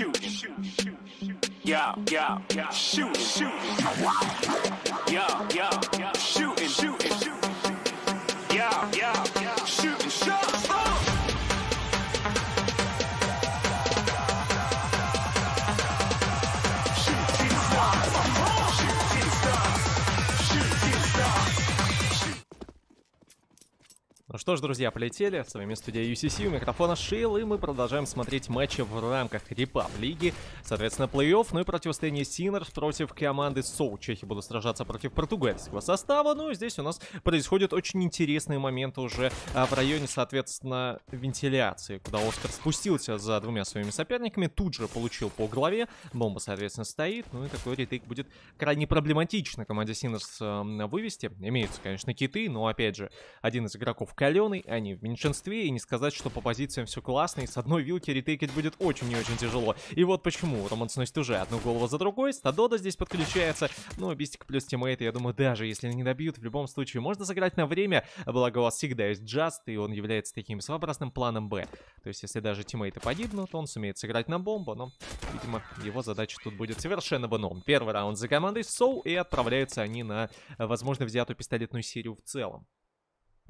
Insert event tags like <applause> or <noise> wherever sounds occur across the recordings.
shoot, shoot, yeah, yeah, yeah, shoot, shoot. что ж, друзья, полетели. С вами студия UCC, у микрофона Шейл, и мы продолжаем смотреть матчи в рамках Репап Лиги. Соответственно, плей-офф, ну и противостояние Синер против команды Соу. Чехи будут сражаться против португальского состава. Ну и здесь у нас происходят очень интересные моменты уже а, в районе, соответственно, вентиляции, куда Оскар спустился за двумя своими соперниками, тут же получил по голове, бомба, соответственно, стоит. Ну и такой ретейк будет крайне проблематично команде Синерс э, вывести. Имеются, конечно, киты, но, опять же, один из игроков отдаленный, они а в меньшинстве, и не сказать, что по позициям все классно, и с одной вилки ретейкать будет очень и очень тяжело. И вот почему, Роман сносит уже одну голову за другой, Стадода здесь подключается, ну, а Бистик плюс тиммейты, я думаю, даже если не добьют, в любом случае можно сыграть на время, благо у вас всегда есть Джаст, и он является таким своеобразным планом Б. То есть, если даже тиммейты погибнут, он сумеет сыграть на бомбу, но, видимо, его задача тут будет совершенно в ином. Первый раунд за командой Соу, и отправляются они на, возможно, взятую пистолетную серию в целом.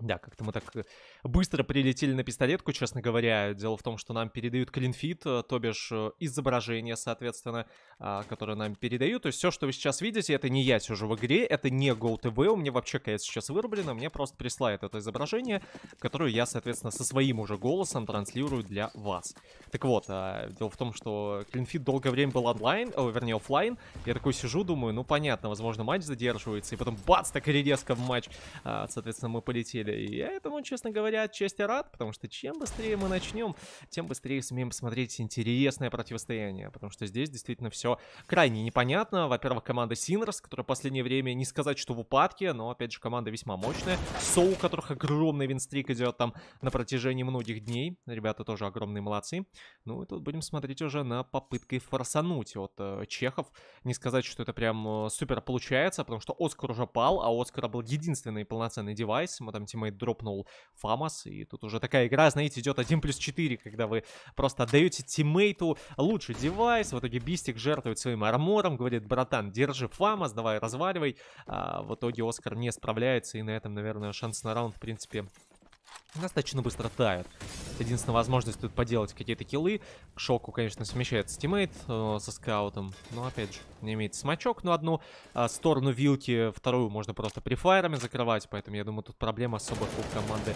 Да, как-то мы так э, быстро прилетели на пистолетку, честно говоря. Дело в том, что нам передают клинфит, э, то бишь э, изображение, соответственно, а, которое нам передают. То есть все, что вы сейчас видите, это не я сижу в игре, это не GoTV, у меня вообще КС сейчас вырублено, мне просто присылает это изображение, которое я, соответственно, со своим уже голосом транслирую для вас. Так вот, а, дело в том, что клинфит долгое время был онлайн, о, вернее, офлайн. Я такой сижу, думаю, ну понятно, возможно, матч задерживается, и потом бац, так и резко в матч. А, соответственно, мы полетели и я этому, честно говоря, отчасти рад, потому что чем быстрее мы начнем, тем быстрее сумеем посмотреть интересное противостояние, потому что здесь действительно все крайне непонятно. Во-первых, команда Синерс, которая в последнее время, не сказать, что в упадке, но, опять же, команда весьма мощная. Соу, у которых огромный винстрик идет там на протяжении многих дней. Ребята тоже огромные молодцы. Ну и тут будем смотреть уже на попытки форсануть от э, чехов. Не сказать, что это прям э, супер получается, потому что Оскар уже пал, а у Оскара был единственный полноценный девайс. Мы там тем тиммейт дропнул Фамас. И тут уже такая игра, знаете, идет 1 плюс 4, когда вы просто отдаете тиммейту лучший девайс. В итоге Бистик жертвует своим армором, говорит, братан, держи Фамас, давай разваливай. А, в итоге Оскар не справляется, и на этом, наверное, шанс на раунд, в принципе, достаточно быстро тают. Единственная возможность тут поделать какие-то киллы. К шоку, конечно, смещается тиммейт э, со скаутом. Но, опять же, не имеет смачок. Но одну э, сторону вилки, вторую можно просто префайрами закрывать. Поэтому, я думаю, тут проблем особых у команды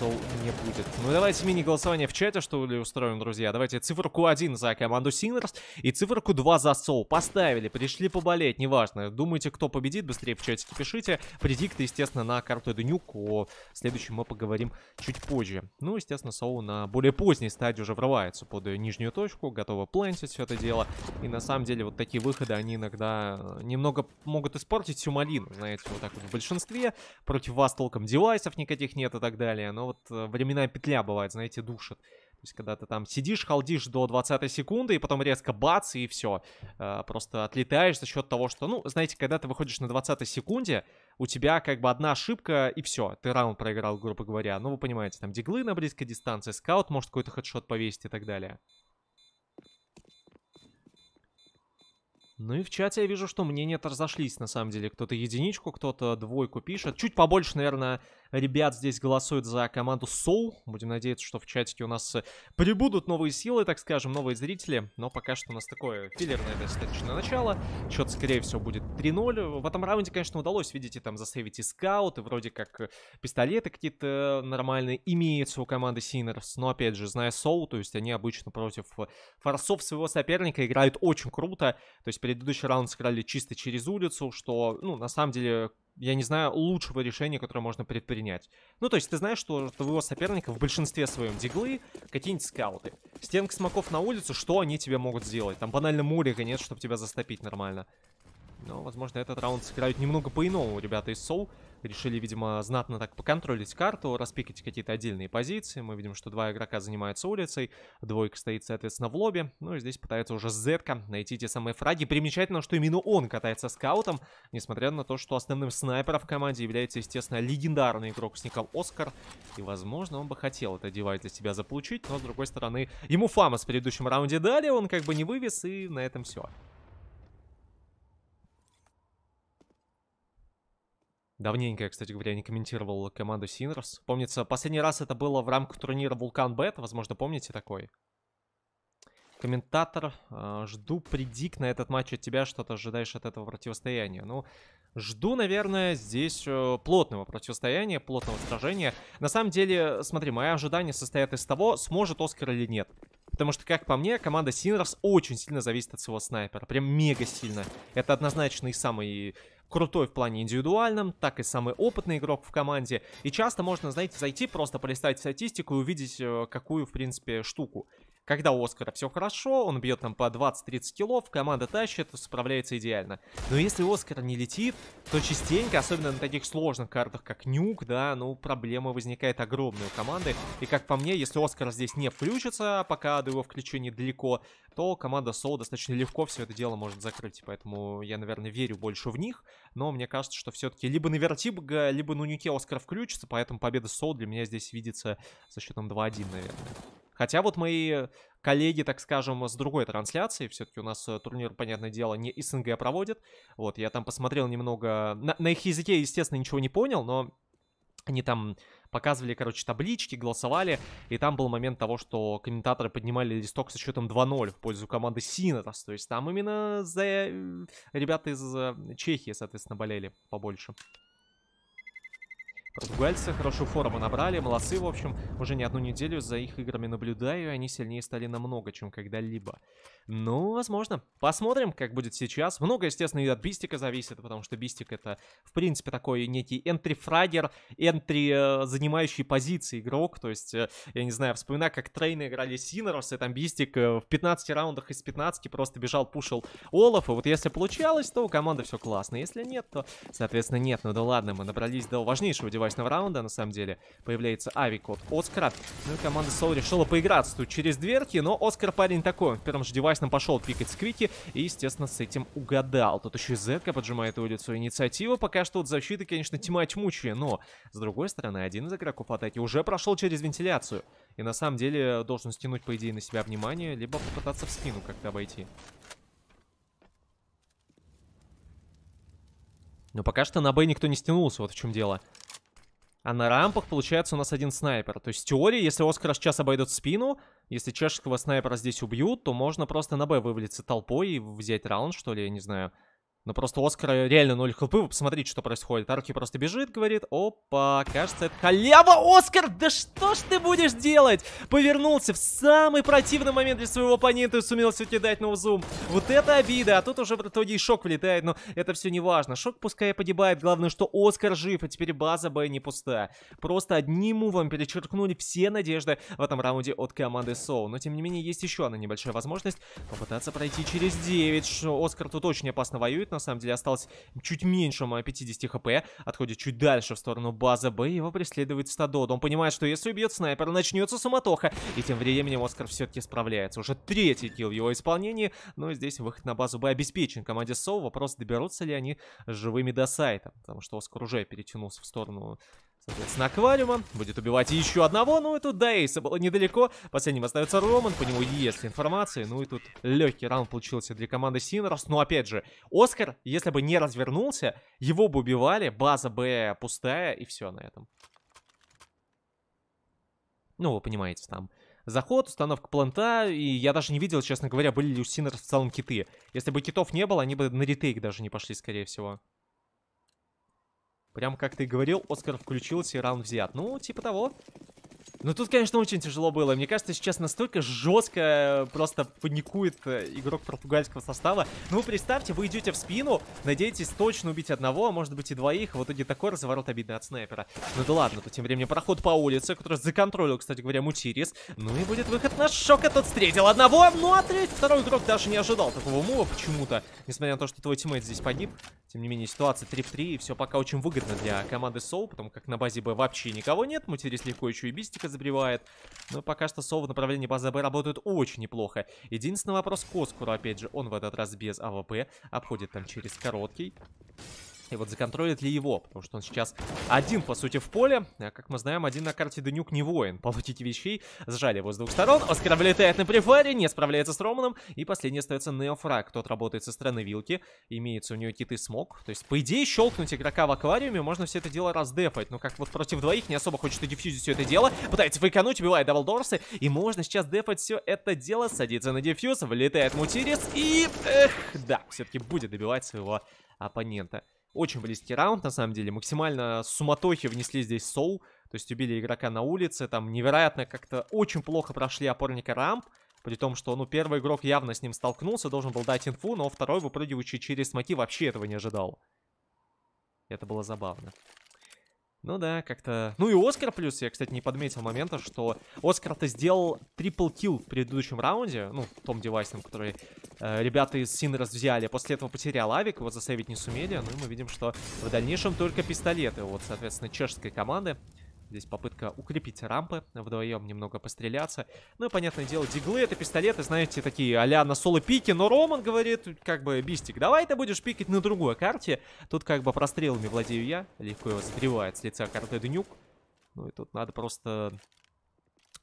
Soul не будет. Ну, давайте мини-голосование в чате, что ли, устроим, друзья. Давайте циферку 1 за команду Синерс и циферку 2 за Soul. Поставили, пришли поболеть, неважно. Думаете, кто победит, быстрее в чате пишите. Предикты, естественно, на карту Эденюк. О следующем мы поговорим чуть позже. Ну, естественно, Соу на более поздней стадии уже врывается под нижнюю точку, готова плентить все это дело. И на самом деле вот такие выходы, они иногда э, немного могут испортить всю малину, знаете, вот так вот в большинстве. Против вас толком девайсов никаких нет и так далее. Но вот э, временная петля бывает, знаете, душит есть, когда ты там сидишь, халдишь до 20 секунды, и потом резко бац, и все. Э, просто отлетаешь за счет того, что, ну, знаете, когда ты выходишь на 20 секунде, у тебя как бы одна ошибка, и все. Ты раунд проиграл, грубо говоря. Ну, вы понимаете, там диглы на близкой дистанции, скаут может какой-то хедшот повесить и так далее. Ну и в чате я вижу, что мнения разошлись, на самом деле. Кто-то единичку, кто-то двойку пишет. Чуть побольше, наверное, ребят здесь голосуют за команду Soul. Будем надеяться, что в чатике у нас э, прибудут новые силы, так скажем, новые зрители. Но пока что у нас такое филерное достаточно начало. Счет, скорее всего, будет 3-0. В этом раунде, конечно, удалось, видите, там засейвить и скаут, и вроде как э, пистолеты какие-то э, нормальные имеются у команды Синерс. Но, опять же, зная Soul, то есть они обычно против форсов своего соперника играют очень круто. То есть предыдущий раунд сыграли чисто через улицу, что, ну, на самом деле, я не знаю, лучшего решения, которое можно предпринять. Ну, то есть ты знаешь, что твоего соперника в большинстве своем диглы какие-нибудь скауты. стенка смоков на улицу, что они тебе могут сделать? Там банально мурика нет, чтобы тебя застопить нормально. Но, возможно, этот раунд сыграют немного по-иному ребята из Soul решили, видимо, знатно так поконтролить карту, распикать какие-то отдельные позиции. Мы видим, что два игрока занимаются улицей, двойка стоит, соответственно, в лобби. Ну и здесь пытается уже Зетка найти те самые фраги. Примечательно, что именно он катается скаутом, несмотря на то, что основным снайпером в команде является, естественно, легендарный игрок с ником Оскар. И, возможно, он бы хотел это девайс для себя заполучить, но, с другой стороны, ему фама с предыдущем раунде дали, он как бы не вывез, и на этом все. Давненько я, кстати говоря, не комментировал команду Синерс. Помнится, последний раз это было в рамках турнира Вулкан Бет. Возможно, помните такой? Комментатор, э, жду предик на этот матч от тебя, что ты ожидаешь от этого противостояния. Ну, жду, наверное, здесь э, плотного противостояния, плотного сражения. На самом деле, смотри, мои ожидания состоят из того, сможет Оскар или нет. Потому что, как по мне, команда Синерс очень сильно зависит от своего снайпера. Прям мега сильно. Это однозначно однозначный самый крутой в плане индивидуальном, так и самый опытный игрок в команде. И часто можно, знаете, зайти, просто полистать статистику и увидеть, э, какую, в принципе, штуку. Когда у Оскара все хорошо, он бьет там по 20-30 килов, команда тащит, справляется идеально. Но если Оскар не летит, то частенько, особенно на таких сложных картах, как Нюк, да, ну, проблема возникает огромная у команды. И как по мне, если Оскар здесь не включится, пока до его включения далеко, то команда Соло достаточно легко все это дело может закрыть. Поэтому я, наверное, верю больше в них. Но мне кажется, что все-таки либо на Вертибга, либо на Нюке Оскар включится. Поэтому победа Соло для меня здесь видится за счетом 2-1, наверное. Хотя вот мои коллеги, так скажем, с другой трансляции, все-таки у нас э, турнир, понятное дело, не СНГ проводит. Вот, я там посмотрел немного, на, на их языке, естественно, ничего не понял, но они там показывали, короче, таблички, голосовали, и там был момент того, что комментаторы поднимали листок со счетом 2-0 в пользу команды Синатос, то есть там именно за э, ребята из э, Чехии, соответственно, болели побольше. Португальцы хорошую форму набрали, молодцы, в общем. Уже не одну неделю за их играми наблюдаю, они сильнее стали намного, чем когда-либо. Ну, возможно. Посмотрим, как будет сейчас. Много, естественно, и от Бистика зависит, потому что Бистик это, в принципе, такой некий энтри энтрифрагер, энтри, э, занимающий позиции игрок. То есть, э, я не знаю, вспоминаю, как трейны играли Синерос, и там Бистик э, в 15 раундах из 15 просто бежал, пушил Олаф. И вот если получалось, то у команды все классно. Если нет, то, соответственно, нет. Ну да ладно, мы набрались до важнейшего девайса Девайс раунда, на самом деле, появляется авик от Оскара. Ну и команда Soul решила поиграться тут через дверки, но Оскар парень такой. Он в первом же девайсном пошел пикать сквики и, естественно, с этим угадал. Тут еще и Зетка поджимает улицу. инициативу, пока что от защиты, конечно, тьма тьмучая, но, с другой стороны, один из игроков атаки уже прошел через вентиляцию. И на самом деле должен стянуть, по идее, на себя внимание, либо попытаться в спину как-то обойти. Но пока что на Б никто не стянулся, вот в чем дело. А на рампах, получается, у нас один снайпер. То есть в теории, если Оскар сейчас обойдет спину, если чешского снайпера здесь убьют, то можно просто на Б вывалиться толпой и взять раунд, что ли, я не знаю. Но ну, просто Оскар реально ноль хп. Вы посмотрите, что происходит. Арки просто бежит, говорит. Опа, кажется, это халява. Оскар, да что ж ты будешь делать? Повернулся в самый противный момент для своего оппонента и сумел все-таки дать ноузум. Вот это обида. А тут уже в итоге и шок влетает, но это все не важно. Шок пускай погибает. Главное, что Оскар жив, а теперь база Б не пуста. Просто одним мувом перечеркнули все надежды в этом раунде от команды Соу. Но, тем не менее, есть еще одна небольшая возможность попытаться пройти через 9. Оскар тут очень опасно воюет, на самом деле, осталось чуть меньше 50 хп, отходит чуть дальше в сторону базы Б, его преследует Стадод. Он понимает, что если убьет снайпера начнется суматоха, и тем временем Оскар все-таки справляется. Уже третий килл в его исполнении, но здесь выход на базу Б обеспечен команде Соу. Вопрос, доберутся ли они живыми до сайта, потому что Оскар уже перетянулся в сторону Соответственно, аквариума. Будет убивать еще одного. Ну и тут до Эйса было недалеко. Последним остается Роман. По нему есть информация. Ну и тут легкий раунд получился для команды Синерс. Но опять же, Оскар, если бы не развернулся, его бы убивали. База Б пустая. И все на этом. Ну, вы понимаете, там заход, установка планта, и я даже не видел, честно говоря, были ли у Синерс в целом киты. Если бы китов не было, они бы на ретейк даже не пошли, скорее всего. Прям как ты говорил, Оскар включился и раунд взят. Ну, типа того. Ну тут, конечно, очень тяжело было. Мне кажется, сейчас настолько жестко э, просто паникует э, игрок португальского состава. Ну представьте, вы идете в спину, надеетесь точно убить одного, а может быть и двоих. В итоге такой разворот обидно от снайпера. Ну да ладно, то тем временем проход по улице, который законтролил, кстати говоря, Мутирис. Ну и будет выход на шок. Этот встретил одного, ну а третий, второй игрок даже не ожидал такого мува почему-то. Несмотря на то, что твой тиммейт здесь погиб. Тем не менее, ситуация 3 в 3, и все пока очень выгодно для команды Соу, потому как на базе Б вообще никого нет. Мутирис легко еще и бистика забивает. Но пока что сова в направлении базы а Б работают очень неплохо. Единственный вопрос Коскуру, опять же, он в этот раз без АВП. Обходит там через короткий. И вот законтролит ли его, потому что он сейчас один, по сути, в поле. А, как мы знаем, один на карте Данюк не воин. Получите вещей, сжали его с двух сторон. Оскар вылетает на префаре, не справляется с Романом. И последний остается Неофраг. Тот работает со стороны вилки. Имеется у него киты смог. То есть, по идее, щелкнуть игрока в аквариуме можно все это дело раздефать. Но как вот против двоих не особо хочет дефьюзить все это дело. Пытается фейкануть, убивает даблдорсы. И можно сейчас дефать все это дело. Садится на дефьюз, вылетает Мутирис. И, эх, да, все-таки будет добивать своего оппонента. Очень близкий раунд, на самом деле. Максимально суматохи внесли здесь Соу. То есть убили игрока на улице. Там невероятно как-то очень плохо прошли опорника рамп. При том, что, ну, первый игрок явно с ним столкнулся, должен был дать инфу, но второй, выпрыгивающий через смоки, вообще этого не ожидал. Это было забавно. Ну да, как-то... Ну и Оскар плюс, я, кстати, не подметил момента, что Оскар-то сделал трипл килл в предыдущем раунде, ну, том девайсном, который э, ребята из Синерс взяли. После этого потерял авик, его засейвить не сумели, ну и мы видим, что в дальнейшем только пистолеты вот, соответственно, чешской команды. Здесь попытка укрепить рампы, вдвоем немного постреляться. Ну и, понятное дело, диглы это пистолеты, знаете, такие а на соло пике. Но Роман говорит, как бы, Бистик, давай ты будешь пикать на другой карте. Тут как бы прострелами владею я. Легко его задревает с лица карты Днюк. Ну и тут надо просто,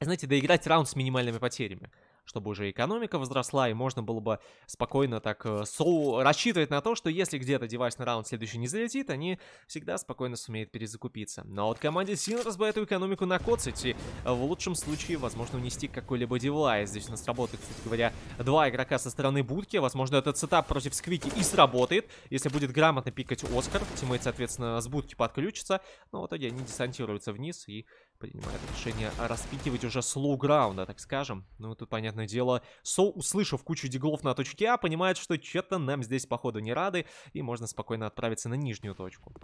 знаете, доиграть раунд с минимальными потерями чтобы уже экономика возросла, и можно было бы спокойно так э, соу рассчитывать на то, что если где-то девайсный раунд следующий не залетит, они всегда спокойно сумеют перезакупиться. Но вот команде Синерс бы эту экономику накоцать, и в лучшем случае, возможно, унести какой-либо девайс. Здесь у нас работает, кстати говоря, два игрока со стороны будки. Возможно, этот сетап против Сквики и сработает, если будет грамотно пикать Оскар. Тиммейт, соответственно, с будки подключится. Но в итоге они десантируются вниз и принимает решение распикивать уже слоу лоу-граунда, так скажем. Ну, тут, понятное дело, Соу, услышав кучу диглов на точке А, понимает, что что-то нам здесь, походу, не рады, и можно спокойно отправиться на нижнюю точку.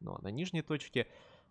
Ну, а на нижней точке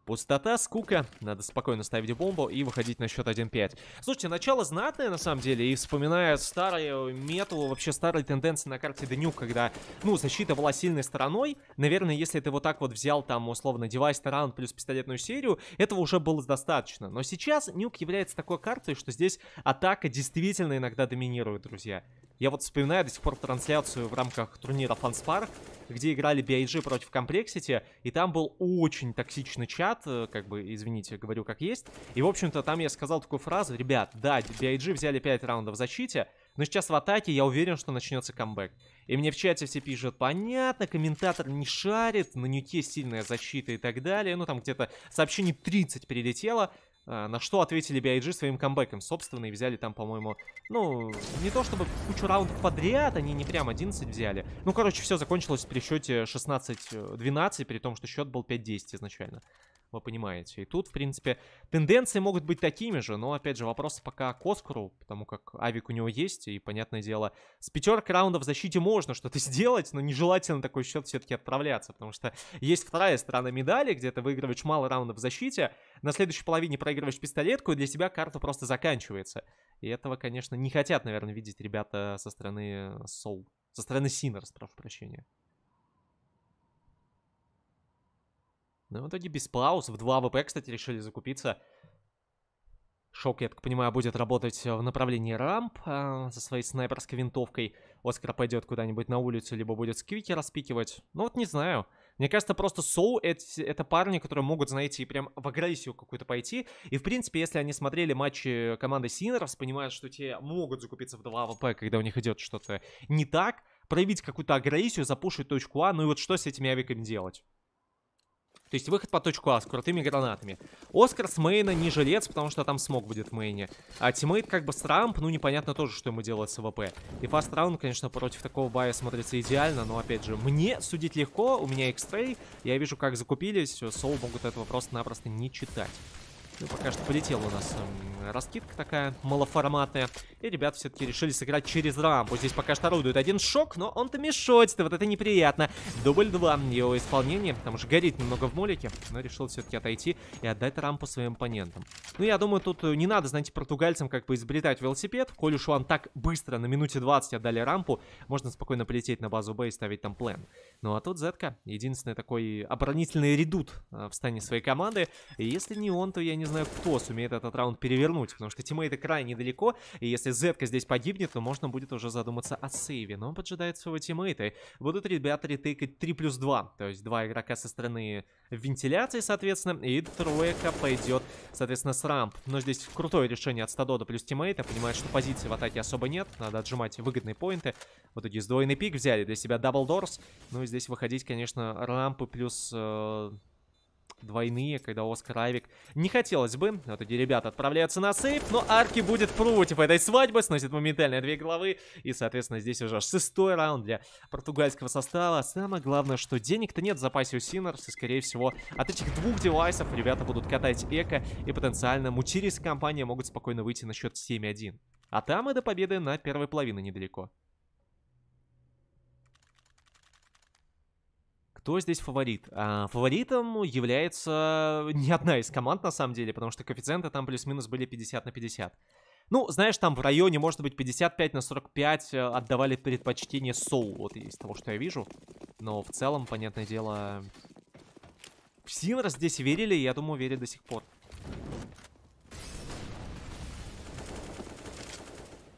Пустота, скука. Надо спокойно ставить бомбу и выходить на счет 1-5. Слушайте, начало знатное, на самом деле. И вспоминая старую мету, вообще старые тенденции на карте Денюк, когда, ну, защита была сильной стороной. Наверное, если ты вот так вот взял там, условно, девайс раунд плюс пистолетную серию, этого уже было достаточно. Но сейчас Нюк является такой картой, что здесь атака действительно иногда доминирует, друзья. Я вот вспоминаю до сих пор трансляцию в рамках турнира Фанспарк, где играли BIG против Complexity, и там был очень токсичный чат, э, как бы, извините, говорю как есть. И, в общем-то, там я сказал такую фразу, ребят, да, BIG взяли 5 раундов в защите, но сейчас в атаке я уверен, что начнется камбэк. И мне в чате все пишут, понятно, комментатор не шарит, на нюке сильная защита и так далее. Ну, там где-то сообщений 30 перелетело. А, на что ответили BIG своим камбэком, собственно, и взяли там, по-моему, ну, не то чтобы кучу раундов подряд, они не прям 11 взяли. Ну, короче, все закончилось при счете 16-12, при том, что счет был 5-10 изначально вы понимаете. И тут, в принципе, тенденции могут быть такими же, но, опять же, вопрос пока к Оскару, потому как авик у него есть, и, понятное дело, с пятеркой раундов в защите можно что-то <laughs> сделать, но нежелательно такой счет все-таки отправляться, потому что есть вторая сторона медали, где ты выигрываешь мало раундов в защите, на следующей половине проигрываешь пистолетку, и для тебя карта просто заканчивается. И этого, конечно, не хотят, наверное, видеть ребята со стороны Soul, со стороны Синерс, прошу прощения. Ну, в итоге без пауз. В 2 ВП, кстати, решили закупиться. Шок, я так понимаю, будет работать в направлении рамп э, со своей снайперской винтовкой. Оскар пойдет куда-нибудь на улицу, либо будет сквики распикивать. Ну вот не знаю. Мне кажется, просто соу это парни, которые могут, знаете, и прям в агрессию какую-то пойти. И, в принципе, если они смотрели матчи команды Синерс, понимают, что те могут закупиться в 2 АВП, когда у них идет что-то не так, проявить какую-то агрессию, запушить точку А, ну и вот что с этими авиками делать? То есть выход по точку А с крутыми гранатами. Оскар с мейна не жилец, потому что там смог будет в мейне. А тиммейт как бы с Трамп, ну непонятно тоже, что ему делать с АВП. И фаст раунд, конечно, против такого бая смотрится идеально, но опять же, мне судить легко, у меня экстрей, я вижу, как закупились, соул могут этого просто-напросто не читать. Ну, пока что полетела у нас эм, раскидка такая малоформатная. И ребята все-таки решили сыграть через рампу. Здесь пока что орудует один шок, но он-то мешочит, и вот это неприятно. Дубль 2 его исполнение, потому что горит немного в молике, но решил все-таки отойти и отдать рампу своим оппонентам. Ну, я думаю, тут э, не надо, знаете, португальцам как бы изобретать велосипед. Коль уж он так быстро, на минуте 20 отдали рампу, можно спокойно полететь на базу Б и ставить там плен. Ну, а тут Зетка, единственный такой оборонительный редут э, в стане своей команды. И если не он, то я не не знаю, кто сумеет этот раунд перевернуть, потому что тиммейты крайне далеко, и если Зетка здесь погибнет, то можно будет уже задуматься о сейве. Но он поджидает своего тиммейта. Будут ребята ретейкать 3 плюс 2, то есть два игрока со стороны вентиляции, соответственно, и тройка пойдет, соответственно, с рамп. Но здесь крутое решение от Стадода плюс тиммейта, понимает, что позиции в атаке особо нет, надо отжимать выгодные поинты. В итоге сдвоенный пик взяли для себя Дабл Дорс, ну и здесь выходить, конечно, рампы плюс... Э двойные, когда Оскар Айвик. Не хотелось бы, вот эти ребята отправляются на сейф, но Арки будет против этой свадьбы, сносит моментально две головы, и, соответственно, здесь уже шестой раунд для португальского состава. Самое главное, что денег-то нет в запасе у Синерс, и, скорее всего, от этих двух девайсов ребята будут катать эко, и потенциально Мучирис компания могут спокойно выйти на счет 7-1. А там и до победы на первой половины недалеко. Кто здесь фаворит? А, фаворитом является не одна из команд, на самом деле, потому что коэффициенты там плюс-минус были 50 на 50. Ну, знаешь, там в районе, может быть, 55 на 45 э, отдавали предпочтение Соу, вот из того, что я вижу. Но в целом, понятное дело, в Синра здесь верили, и я думаю, верят до сих пор.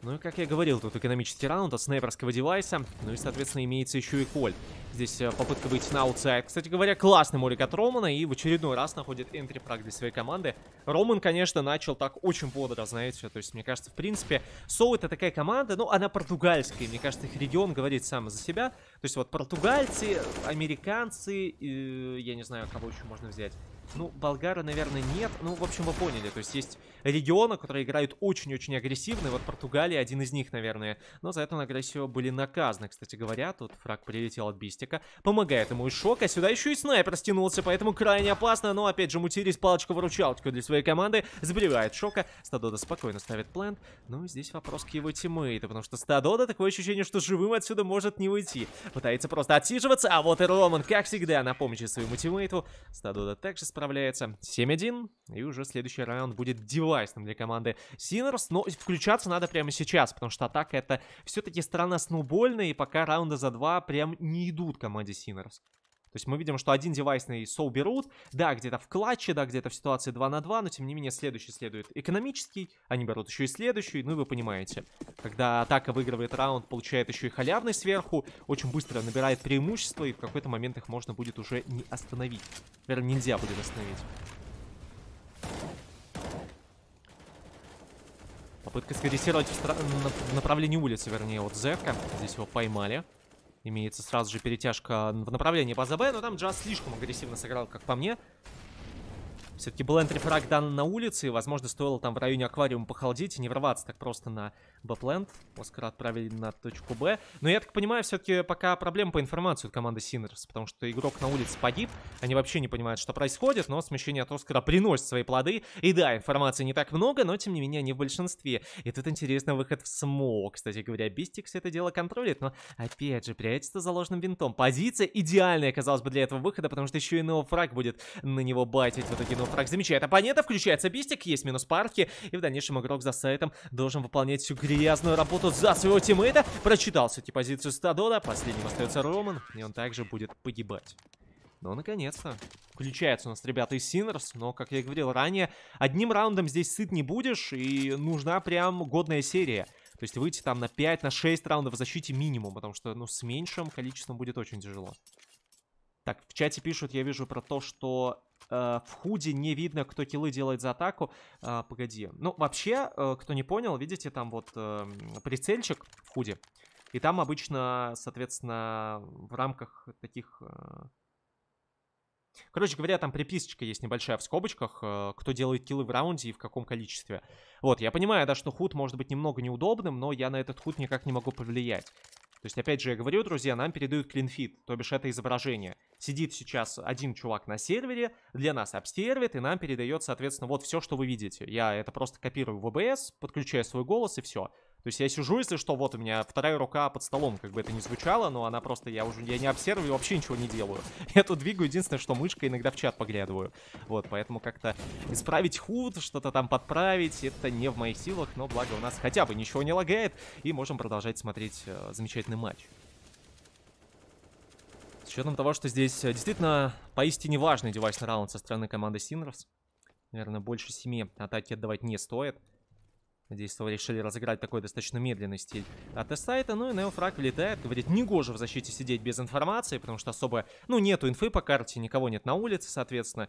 Ну и, как я говорил, тут экономический раунд от снайперского девайса. Ну и, соответственно, имеется еще и Коль. Здесь э, попытка выйти на аутсайд. Кстати говоря, классный морик от Романа. И в очередной раз находит энтри-праг для своей команды. Роман, конечно, начал так очень бодро, знаете. То есть, мне кажется, в принципе, Соу это такая команда, ну, она португальская. Мне кажется, их регион говорит сам за себя. То есть, вот португальцы, американцы, э, я не знаю, кого еще можно взять. Ну, болгары, наверное, нет. Ну, в общем, вы поняли. То есть, есть регионы, которые играют очень-очень агрессивно. И вот Португалия один из них, наверное. Но за это, наградили всего, были наказаны, кстати говоря. Тут фраг прилетел от Бистика. Помогает ему и шок, а сюда еще и снайпер стянулся, поэтому крайне опасно. Но опять же, Мутирис палочку-выручалочку для своей команды. Сбривает шока. Стадода спокойно ставит плент. Ну, и здесь вопрос к его тиммейту, потому что Стадода такое ощущение, что живым отсюда может не уйти. Пытается просто отсиживаться, а вот и Роман, как всегда, на помощь своему тиммейту. Стадода также справляется. 7-1. И уже следующий раунд будет девайсным для команды Синерс. Но включаться надо прямо сейчас сейчас, потому что атака это все-таки сторона сноубольная, и пока раунда за два прям не идут команде Синерс. То есть мы видим, что один девайсный соу берут, да, где-то в клатче, да, где-то в ситуации 2 на 2, но тем не менее следующий следует экономический, они берут еще и следующий, ну и вы понимаете. Когда атака выигрывает раунд, получает еще и халявный сверху, очень быстро набирает преимущество, и в какой-то момент их можно будет уже не остановить. наверное нельзя будет остановить. Попытка скорректировать в стра... направлении улицы, вернее, вот Зека. Здесь его поймали. Имеется сразу же перетяжка в направлении база Б, но там Джаз слишком агрессивно сыграл, как по мне. Все-таки был энтрифраг дан на улице, и, возможно, стоило там в районе аквариума похолодеть и не врываться так просто на Бэпленд. Оскар отправили на точку Б. Но я так понимаю, все-таки пока проблем по информации от команды Синерс, потому что игрок на улице погиб, они вообще не понимают, что происходит, но смещение от Оскара приносит свои плоды. И да, информации не так много, но тем не менее они в большинстве. И тут интересно выход в смог. Кстати говоря, Бистик все это дело контролит, но опять же, прячется заложенным винтом. Позиция идеальная, казалось бы, для этого выхода, потому что еще и ноуфраг будет на него байтить. В итоге ноуфраг замечает оппонента, включается Бистик, есть минус парки, и в дальнейшем игрок за сайтом должен выполнять всю гри грязную работу за своего тиммейта. Прочитал все позицию стадона Последним остается Роман, и он также будет погибать. Но, ну, наконец-то, включаются у нас ребята из Синерс, но, как я и говорил ранее, одним раундом здесь сыт не будешь, и нужна прям годная серия. То есть выйти там на 5, на 6 раундов в защите минимум, потому что, ну, с меньшим количеством будет очень тяжело. Так, в чате пишут, я вижу про то, что Э, в худе не видно, кто килы делает за атаку. А, погоди. Ну, вообще, э, кто не понял, видите, там вот эм, прицельчик в худе. И там обычно, соответственно, в рамках таких... Короче говоря, там приписочка есть небольшая в скобочках, кто делает килы в раунде и в каком количестве. Вот, я понимаю, да, что худ может быть немного неудобным, но я на этот худ никак не могу повлиять есть, опять же, я говорю, друзья, нам передают клинфит, то бишь это изображение. Сидит сейчас один чувак на сервере, для нас обсервит, и нам передает, соответственно, вот все, что вы видите. Я это просто копирую в ВБС, подключаю свой голос, и все. То есть я сижу, если что, вот у меня вторая рука под столом, как бы это ни звучало, но она просто, я уже, я не и вообще ничего не делаю. <laughs> Я тут двигаю, единственное, что мышка иногда в чат поглядываю. Вот, поэтому как-то исправить худ, что-то там подправить, это не в моих силах, но благо у нас хотя бы ничего не лагает, и можем продолжать смотреть э, замечательный матч. С учетом того, что здесь э, действительно поистине важный девайсный раунд со стороны команды Синерс. Наверное, больше семи атаки отдавать не стоит. Здесь решили разыграть такой достаточно медленный стиль от Эстайта. Ну и Неофраг влетает, говорит, не негоже в защите сидеть без информации, потому что особо, ну, нету инфы по карте, никого нет на улице, соответственно.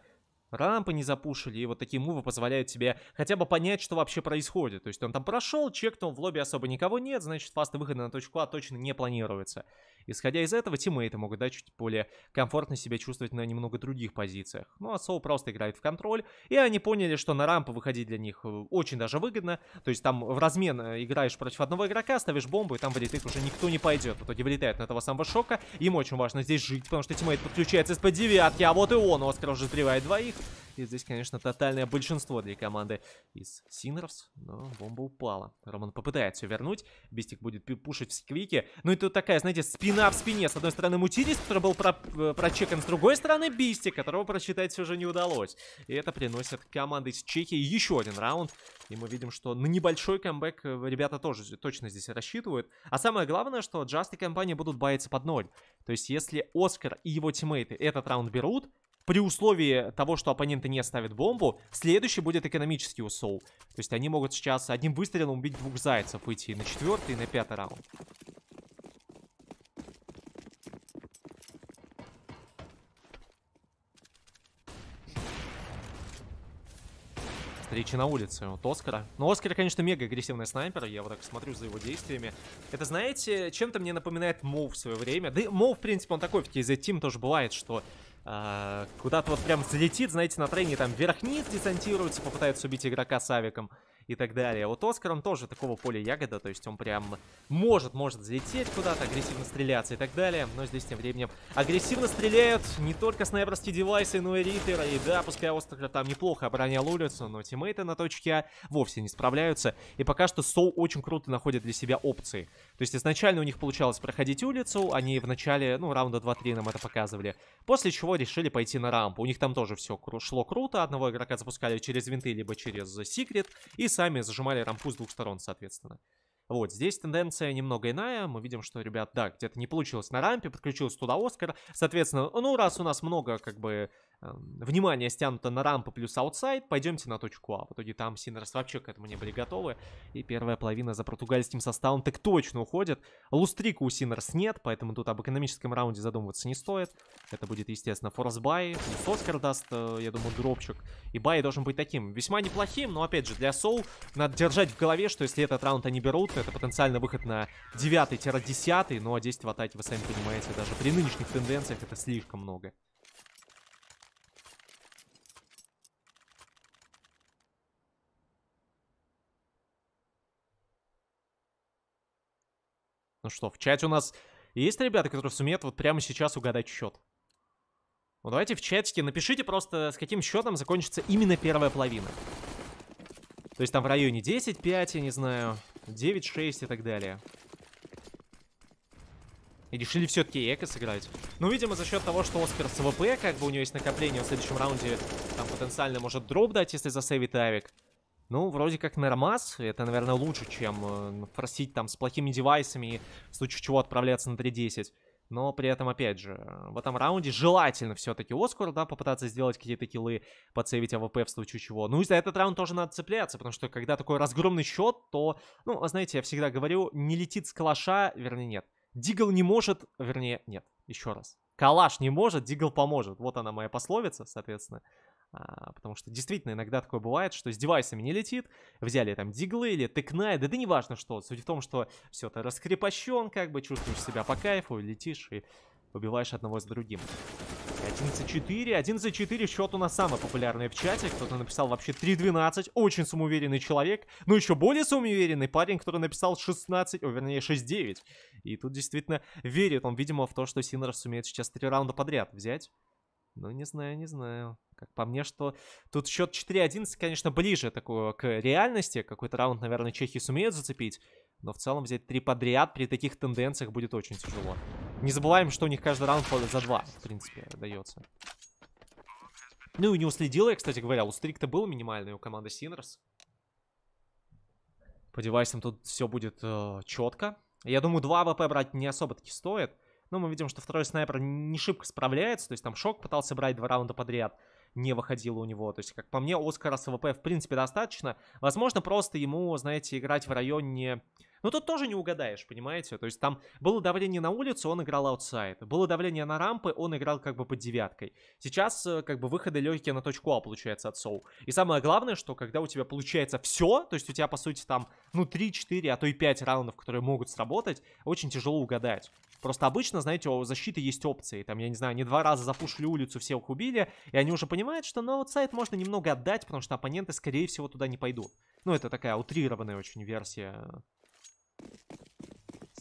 Рампы не запушили, и вот такие мувы позволяют тебе хотя бы понять, что вообще происходит. То есть он там прошел, чек, чекнул, в лобби особо никого нет, значит фасты выхода на точку А точно не планируется. Исходя из этого, тиммейты могут, да, чуть более комфортно себя чувствовать на немного других позициях. Ну, а Соу просто играет в контроль, и они поняли, что на рампы выходить для них э, очень даже выгодно. То есть там в размен э, играешь против одного игрока, ставишь бомбу, и там вылетает уже никто не пойдет. В итоге вылетает на этого самого шока, им очень важно здесь жить, потому что тиммейт подключается из под девятки, а вот и он, Оскар уже сбривает двоих. И здесь, конечно, тотальное большинство для команды из Синерс. Но бомба упала. Роман попытается вернуть. Бистик будет пушить в сквике. Ну и тут такая, знаете, спина в спине. С одной стороны Мутидис, который был про э, прочекан. С другой стороны Бистик, которого прочитать все же не удалось. И это приносит команды из Чехии еще один раунд. И мы видим, что на небольшой камбэк э, ребята тоже точно здесь рассчитывают. А самое главное, что Джаст и компания будут бояться под ноль. То есть если Оскар и его тиммейты этот раунд берут, при условии того, что оппоненты не ставят бомбу, следующий будет экономический усол. То есть они могут сейчас одним выстрелом убить двух зайцев, выйти на четвертый и на пятый раунд. встречи на улице от Оскара. Но ну, Оскар, конечно, мега агрессивный снайпер, я вот так смотрю за его действиями. Это, знаете, чем-то мне напоминает Моу в свое время. Да и Моу, в принципе, он такой в TZ Team тоже бывает, что а, куда-то вот прям залетит, знаете, на трейне там вверх-вниз десантируется, попытается убить игрока с авиком и так далее. Вот Оскар он тоже такого поля ягода, то есть он прям может, может залететь куда-то, агрессивно стреляться и так далее. Но здесь тем временем агрессивно стреляют не только снайперские девайсы, но и ритера. И да, пускай Оскар там неплохо оборонял улицу, но тиммейты на точке А вовсе не справляются. И пока что Соу очень круто находит для себя опции. То есть изначально у них получалось проходить улицу, они в начале, ну, раунда 2-3 нам это показывали. После чего решили пойти на рампу. У них там тоже все шло круто, одного игрока запускали через винты, либо через секрет, и сами зажимали рампу с двух сторон, соответственно. Вот, здесь тенденция немного иная. Мы видим, что, ребят, да, где-то не получилось на рампе, подключился туда Оскар. Соответственно, ну, раз у нас много, как бы, эм, внимания стянуто на рампу плюс аутсайд, пойдемте на точку А. В итоге там Синерс вообще к этому не были готовы. И первая половина за португальским составом так точно уходит. Лустрика у Синерс нет, поэтому тут об экономическом раунде задумываться не стоит. Это будет, естественно, форсбай. Плюс Оскар даст, э, я думаю, дропчик. И бай должен быть таким весьма неплохим, но, опять же, для Соул надо держать в голове, что если этот раунд они берут, что это потенциально выход на 9-10, но 10 в атаке, вы сами понимаете, даже при нынешних тенденциях это слишком много. Ну что, в чате у нас есть ребята, которые сумеют вот прямо сейчас угадать счет? Ну давайте в чатике напишите просто, с каким счетом закончится именно первая половина. То есть там в районе 10-5, я не знаю. 9-6 и так далее. И решили все-таки эко сыграть. Ну, видимо, за счет того, что Оскар с ВП, как бы у него есть накопление в следующем раунде, там потенциально может дроп дать, если засейвит авик. Ну, вроде как нормас, это, наверное, лучше, чем э, форсить там с плохими девайсами и в случае чего отправляться на 3.10. Но при этом, опять же, в этом раунде желательно все-таки Оскар, да, попытаться сделать какие-то килы подсейвить АВП в случае чего. Ну и за этот раунд тоже надо цепляться, потому что когда такой разгромный счет, то, ну, знаете, я всегда говорю, не летит с калаша, вернее, нет. Дигл не может, вернее, нет, еще раз. Калаш не может, Дигл поможет. Вот она моя пословица, соответственно. А, потому что действительно иногда такое бывает, что с девайсами не летит, взяли там диглы или тыкнай, да да не важно что. Суть в том, что все, ты раскрепощен, как бы чувствуешь себя по кайфу, летишь и убиваешь одного с другим. 11-4, 11-4 счет у нас самый популярный в чате, кто-то написал вообще 3-12, очень самоуверенный человек, но еще более самоуверенный парень, который написал 16, о, вернее 6-9. И тут действительно верит он, видимо, в то, что Синер сумеет сейчас 3 раунда подряд взять. Ну, не знаю, не знаю. Как по мне, что тут счет 4-11, конечно, ближе такой к реальности. Какой-то раунд, наверное, чехи сумеют зацепить. Но в целом взять три подряд при таких тенденциях будет очень тяжело. Не забываем, что у них каждый раунд за два, в принципе, дается. Ну и не уследил я, кстати говоря. У стрик-то был минимальный у команды Синерс. По девайсам тут все будет э, четко. Я думаю, 2 АВП брать не особо-таки стоит. Но ну, мы видим, что второй снайпер не шибко справляется. То есть там шок пытался брать два раунда подряд не выходило у него. То есть, как по мне, Оскара с ВП в принципе достаточно. Возможно, просто ему, знаете, играть в районе... Ну, тут тоже не угадаешь, понимаете? То есть, там было давление на улицу, он играл аутсайд. Было давление на рампы, он играл как бы под девяткой. Сейчас, э, как бы, выходы легкие на точку А получается от Соу. И самое главное, что когда у тебя получается все, то есть у тебя, по сути, там, ну, 3-4, а то и 5 раундов, которые могут сработать, очень тяжело угадать. Просто обычно, знаете, у защиты есть опции. Там, я не знаю, они два раза запушили улицу, все их убили, и они уже понимают, что на ну, аутсайд можно немного отдать, потому что оппоненты, скорее всего, туда не пойдут. Ну, это такая утрированная очень версия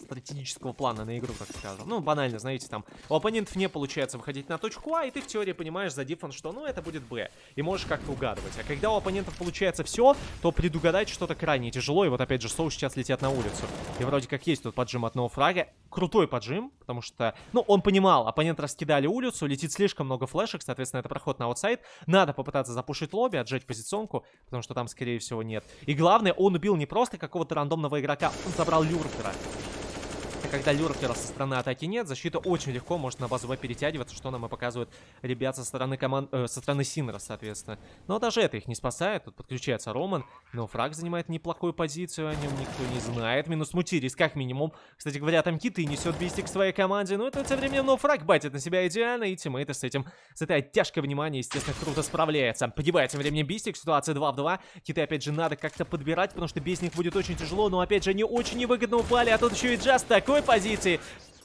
стратегического плана на игру, так скажем. Ну, банально, знаете, там, у оппонентов не получается выходить на точку А, и ты в теории понимаешь за диффон, что, ну, это будет Б. И можешь как-то угадывать. А когда у оппонентов получается все, то предугадать что-то крайне тяжело. И вот опять же, Соу сейчас летят на улицу. И вроде как есть тут поджим одного фрага. Крутой поджим, потому что, ну, он понимал, оппонент раскидали улицу, летит слишком много флешек, соответственно, это проход на аутсайд. Надо попытаться запушить лобби, отжать позиционку, потому что там, скорее всего, нет. И главное, он убил не просто какого-то рандомного игрока, он забрал Люртера это когда люркера со стороны атаки нет, защита очень легко может на базу перетягиваться, что нам и показывают ребят со стороны команд... Э, со стороны Синера, соответственно. Но даже это их не спасает. Тут подключается Роман, но фраг занимает неплохую позицию, о нем никто не знает. Минус мутирис, как минимум. Кстати говоря, там киты несет бистик к своей команде, но это тем временем но фраг батит на себя идеально, и тиммейты с этим, с этой оттяжкой внимания, естественно, круто справляется. Погибает тем временем бистик, ситуация 2 в 2. Киты, опять же, надо как-то подбирать, потому что без них будет очень тяжело, но, опять же, они очень невыгодно упали, а тут еще и Джаст такой второй позиции.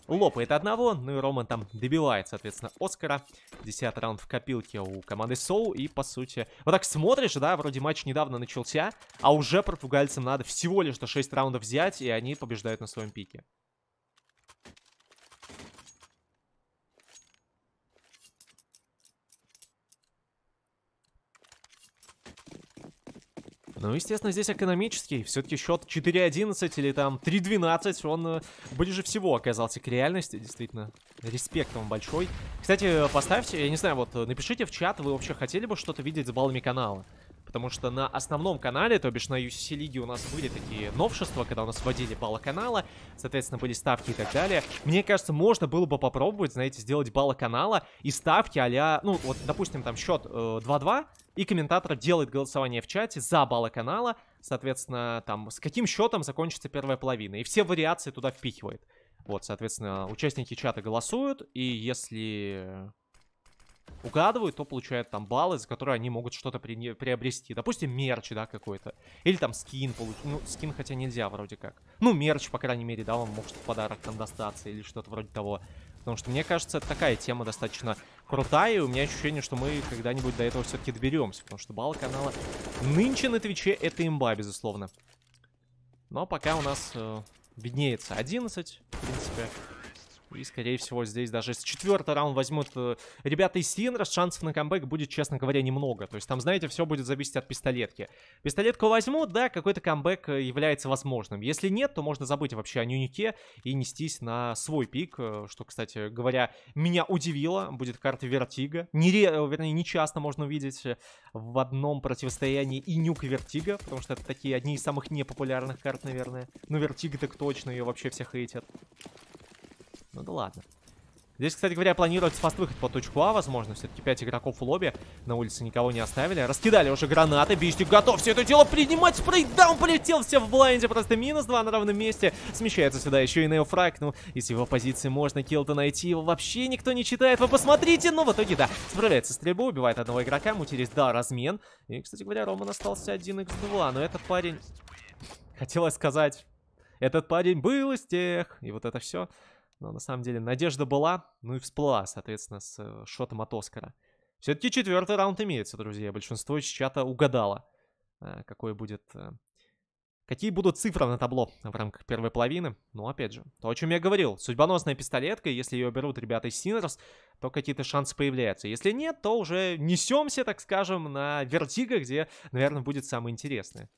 Лопает одного, ну и Роман там добивает, соответственно, Оскара. Десятый раунд в копилке у команды Соу. И, по сути, вот так смотришь, да, вроде матч недавно начался, а уже португальцам надо всего лишь до 6 раундов взять, и они побеждают на своем пике. Ну, естественно, здесь экономический. Все-таки счет 4-11 или там 3-12. Он э, ближе всего оказался к реальности, действительно. Респект вам большой. Кстати, э, поставьте, я не знаю, вот э, напишите в чат, вы вообще хотели бы что-то видеть с баллами канала. Потому что на основном канале, то бишь на UCC лиге у нас были такие новшества, когда у нас вводили балла канала, соответственно, были ставки и так далее. Мне кажется, можно было бы попробовать, знаете, сделать балла канала и ставки а ну вот, допустим, там счет 2-2, э, и комментатор делает голосование в чате за балла канала, соответственно, там, с каким счетом закончится первая половина, и все вариации туда впихивает. Вот, соответственно, участники чата голосуют, и если угадывают, то получают там баллы, за которые они могут что-то при приобрести. Допустим, мерч, да, какой-то. Или там скин получить. Ну, скин хотя нельзя вроде как. Ну, мерч, по крайней мере, да, он может в подарок там достаться или что-то вроде того. Потому что, мне кажется, это такая тема достаточно крутая, и у меня ощущение, что мы когда-нибудь до этого все-таки доберемся. Потому что баллы канала нынче на Твиче это имба, безусловно. Но пока у нас э, виднеется 11, в принципе... И, скорее всего, здесь даже если четвертый раунд возьмут э, ребята из Синра, шансов на камбэк будет, честно говоря, немного. То есть там, знаете, все будет зависеть от пистолетки. Пистолетку возьмут, да, какой-то камбэк э, является возможным. Если нет, то можно забыть вообще о Нюнике и нестись на свой пик, э, что, кстати говоря, меня удивило. Будет карта Вертига. Нере... Вернее, не можно увидеть в одном противостоянии и Нюк и Вертига, потому что это такие одни из самых непопулярных карт, наверное. Но Вертига так точно, ее вообще все хейтят. Ну да ладно. Здесь, кстати говоря, планируется фаст-выход по точку А, возможно. Все-таки 5 игроков в лобби. На улице никого не оставили. Раскидали уже гранаты. Бистик готов все это дело принимать. спрей. Спрейдаун полетел. Все в блайнде. Просто минус 2 на равном месте. Смещается сюда еще и неофраг. Ну, из его позиции можно килл-то найти. Его вообще никто не читает. Вы посмотрите. Но ну, в итоге, да, справляется стрельбу. Убивает одного игрока. мутерис, да, размен. И, кстати говоря, Роман остался 1x2. Но этот парень... Хотелось сказать... Этот парень был из тех. И вот это все. Но на самом деле надежда была, ну и всплыла, соответственно, с э, шотом от Оскара. Все-таки четвертый раунд имеется, друзья. Большинство из чата угадало, э, какой будет... Э, какие будут цифры на табло в рамках первой половины? Ну, опять же, то, о чем я говорил. Судьбоносная пистолетка, если ее берут ребята из Синерс, то какие-то шансы появляются. Если нет, то уже несемся, так скажем, на Вертиго, где, наверное, будет самое интересное.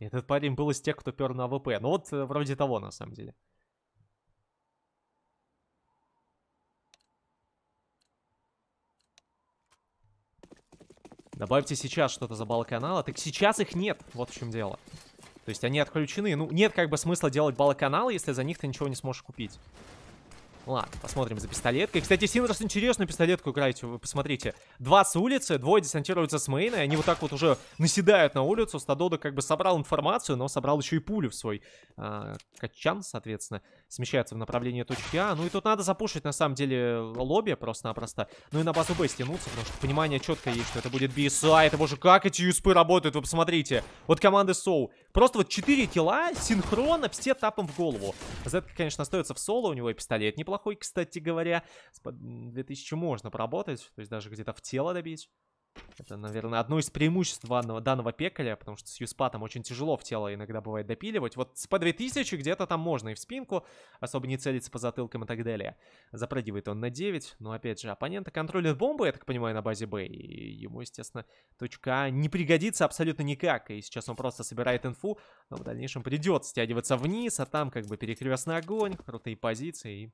Этот парень был из тех, кто пер на АВП. Ну вот э, вроде того, на самом деле. Добавьте сейчас что-то за баллоканала. Так сейчас их нет, вот в чем дело. То есть они отключены. Ну, нет как бы смысла делать баллоканалы, если за них ты ничего не сможешь купить. Ладно, посмотрим за пистолеткой. Кстати, Синрос интересную пистолетку играет, вы посмотрите. Два с улицы, двое десантируются с мейна, и они вот так вот уже наседают на улицу. Стадода как бы собрал информацию, но собрал еще и пулю в свой э, качан, соответственно смещается в направлении точки А. Ну и тут надо запушить, на самом деле, лобби просто-напросто. Ну и на базу Б стянуться, потому что понимание четко есть, что это будет а Это, боже, как эти USP работают, вы посмотрите. Вот команды Соу. Просто вот 4 тела синхронно, все тапом в голову. Зетка, конечно, остается в соло, у него и пистолет неплохой, кстати говоря. 2000 можно поработать, то есть даже где-то в тело добить. Это, наверное, одно из преимуществ данного, данного пекаря, потому что с юспатом очень тяжело в тело иногда бывает допиливать. Вот с P2000 где-то там можно и в спинку, особо не целиться по затылкам и так далее. Запрыгивает он на 9, но опять же, оппонента контролит бомбы, я так понимаю, на базе Б, и ему, естественно, точка а не пригодится абсолютно никак. И сейчас он просто собирает инфу, но в дальнейшем придется стягиваться вниз, а там как бы перекрестный огонь, крутые позиции, и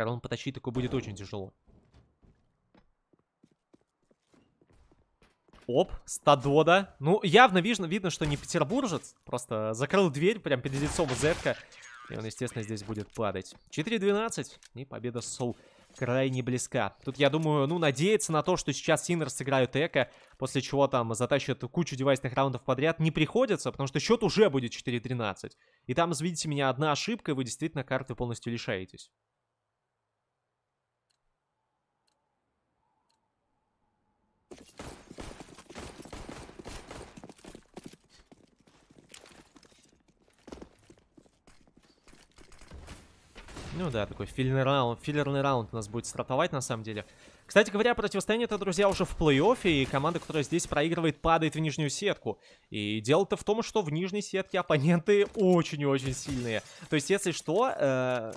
Рон потащить такой будет очень тяжело. Оп, стадода. Ну, явно видно, видно, что не петербуржец. Просто закрыл дверь, прям перед лицом зетка. И он, естественно, здесь будет падать. 4-12. И победа Сол крайне близка. Тут, я думаю, ну, надеяться на то, что сейчас Синер сыграют Эко, после чего там затащат кучу девайсных раундов подряд, не приходится, потому что счет уже будет 4-13. И там, извините меня, одна ошибка, и вы действительно карты полностью лишаетесь. Ну да, такой филлерный раунд, филлерный раунд нас будет стартовать на самом деле. Кстати говоря, противостояние это, друзья, уже в плей-оффе, и команда, которая здесь проигрывает, падает в нижнюю сетку. И дело-то в том, что в нижней сетке оппоненты очень и очень сильные. То есть, если что, э